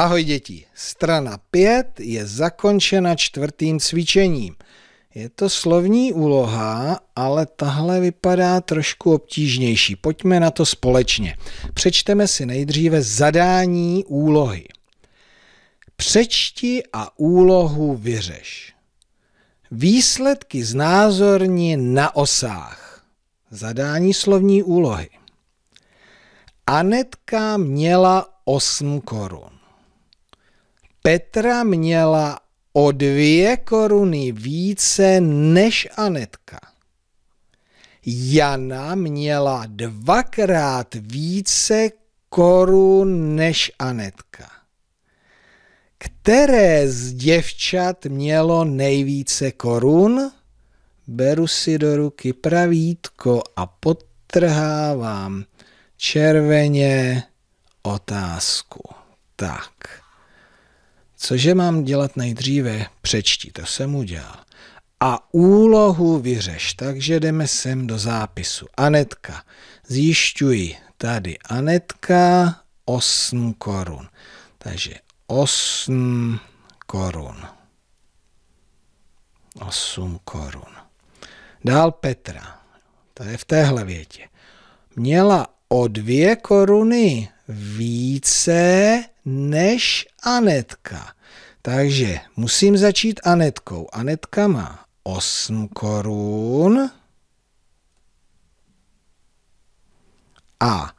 Ahoj děti, strana 5 je zakončena čtvrtým cvičením. Je to slovní úloha, ale tahle vypadá trošku obtížnější. Pojďme na to společně. Přečteme si nejdříve zadání úlohy. Přečti a úlohu vyřeš. Výsledky znázorni na osách. Zadání slovní úlohy. Anetka měla 8 korun. Petra měla o dvě koruny více než Anetka. Jana měla dvakrát více korun než Anetka. Které z děvčat mělo nejvíce korun? Beru si do ruky pravítko a potrhávám červeně otázku. Tak. Cože mám dělat nejdříve? Přečti, to jsem udělal. A úlohu vyřeš, takže jdeme sem do zápisu. Anetka, zjišťuji, tady Anetka 8 korun. Takže 8 korun. 8 korun. Dál Petra. To je v téhle větě. Měla o dvě koruny více než Anetka. Takže musím začít Anetkou. Anetka má 8 korun a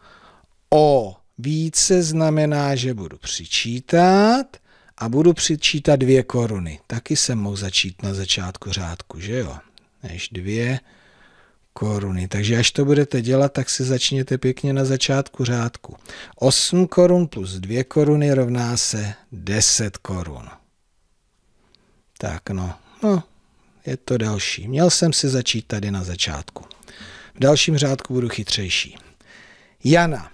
o více znamená, že budu přičítat a budu přičítat dvě koruny. Taky jsem mohl začít na začátku řádku, že jo? Než dvě koruny. Takže až to budete dělat, tak si začněte pěkně na začátku řádku. 8 korun plus 2 koruny rovná se 10 korun. Tak no, no, je to další. Měl jsem si začít tady na začátku. V dalším řádku budu chytřejší. Jana.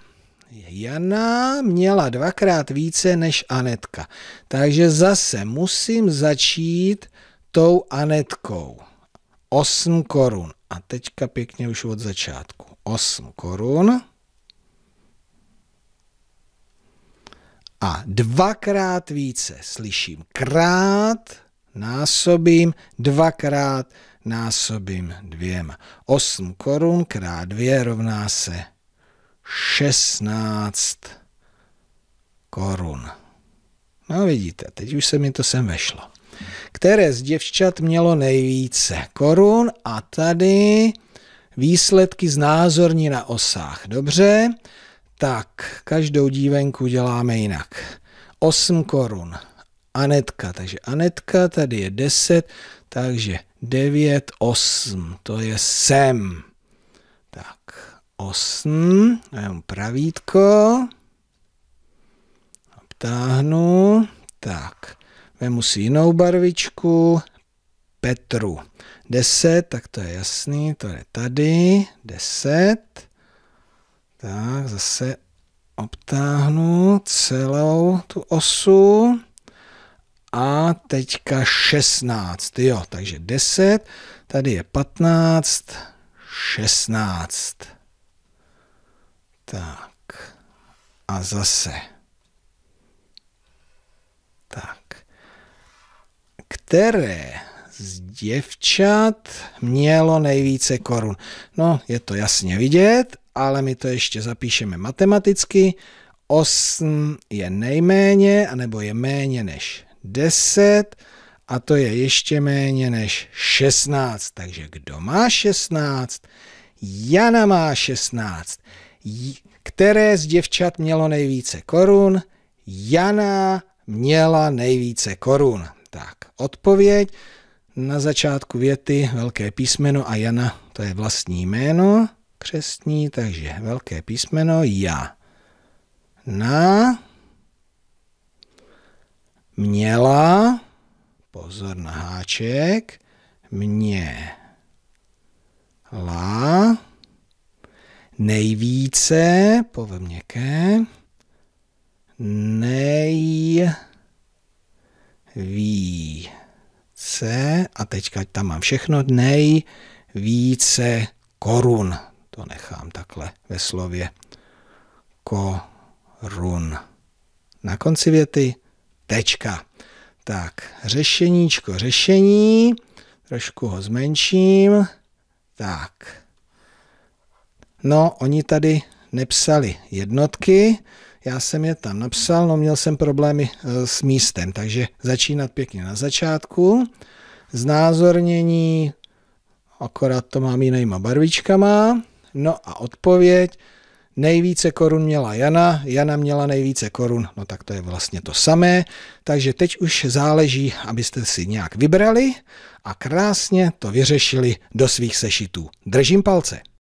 Jana měla dvakrát více než Anetka. Takže zase musím začít tou Anetkou. 8 korun. A teďka pěkně už od začátku. 8 korun. A dvakrát více slyším krát, násobím, dvakrát násobím dvěma. 8 korun krát 2 rovná se 16 korun. No vidíte, teď už se mi to sem vešlo které z děvčat mělo nejvíce korun a tady výsledky znázorní na osách. Dobře, tak každou dívenku děláme jinak. 8 korun. Anetka, takže Anetka, tady je 10, takže 9, 8, to je sem. Tak, 8, jenom pravítko, obtáhnu, tak, Vemu si jinou barvičku, Petru. 10, tak to je jasný, to je tady, 10. Tak zase obtáhnu celou tu osu a teďka 16, jo, takže 10, tady je 15, 16. Tak a zase které z děvčat mělo nejvíce korun? No, je to jasně vidět, ale my to ještě zapíšeme matematicky. 8 je nejméně, anebo je méně než 10 a to je ještě méně než 16. Takže kdo má 16? Jana má 16. Které z děvčat mělo nejvíce korun? Jana měla nejvíce korun. Tak, odpověď na začátku věty velké písmeno a Jana, to je vlastní jméno křestní, takže velké písmeno já. Na měla, pozor na háček, mě la, nejvíce, povem měkké, více, a teďka tam mám všechno, nejvíce korun. To nechám takhle ve slově. Korun. Na konci věty tečka. Tak, řešeníčko, řešení. Trošku ho zmenším. Tak. No, oni tady nepsali jednotky, já jsem je tam napsal, no měl jsem problémy eh, s místem, takže začínat pěkně na začátku. Znázornění, akorát to mám jinýma barvičkama. No a odpověď, nejvíce korun měla Jana, Jana měla nejvíce korun, no tak to je vlastně to samé, takže teď už záleží, abyste si nějak vybrali a krásně to vyřešili do svých sešitů. Držím palce.